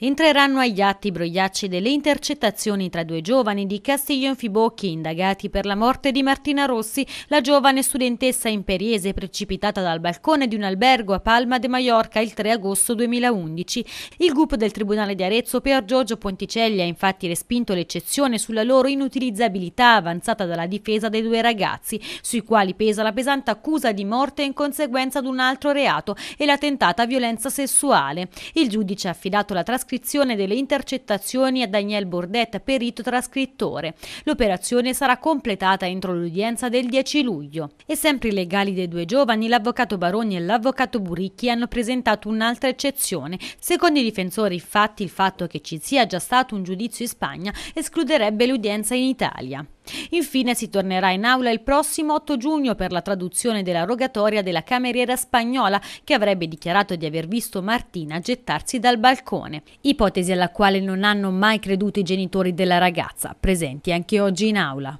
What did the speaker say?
Entreranno agli atti brogliacci delle intercettazioni tra due giovani di Castiglion Fibocchi indagati per la morte di Martina Rossi, la giovane studentessa imperiese precipitata dal balcone di un albergo a Palma de Mallorca il 3 agosto 2011. Il GUP del Tribunale di Arezzo per Giorgio Ponticelli ha infatti respinto l'eccezione sulla loro inutilizzabilità avanzata dalla difesa dei due ragazzi, sui quali pesa la pesante accusa di morte in conseguenza di un altro reato e la tentata violenza sessuale. Il giudice ha affidato la trascrizione trascrizione delle intercettazioni a Daniel Bordet, perito trascrittore. L'operazione sarà completata entro l'udienza del 10 luglio. E sempre i legali dei due giovani, l'avvocato Baroni e l'avvocato Buricchi hanno presentato un'altra eccezione. Secondo i difensori, infatti, il fatto che ci sia già stato un giudizio in Spagna escluderebbe l'udienza in Italia. Infine si tornerà in aula il prossimo 8 giugno per la traduzione della rogatoria della cameriera spagnola che avrebbe dichiarato di aver visto Martina gettarsi dal balcone, ipotesi alla quale non hanno mai creduto i genitori della ragazza, presenti anche oggi in aula.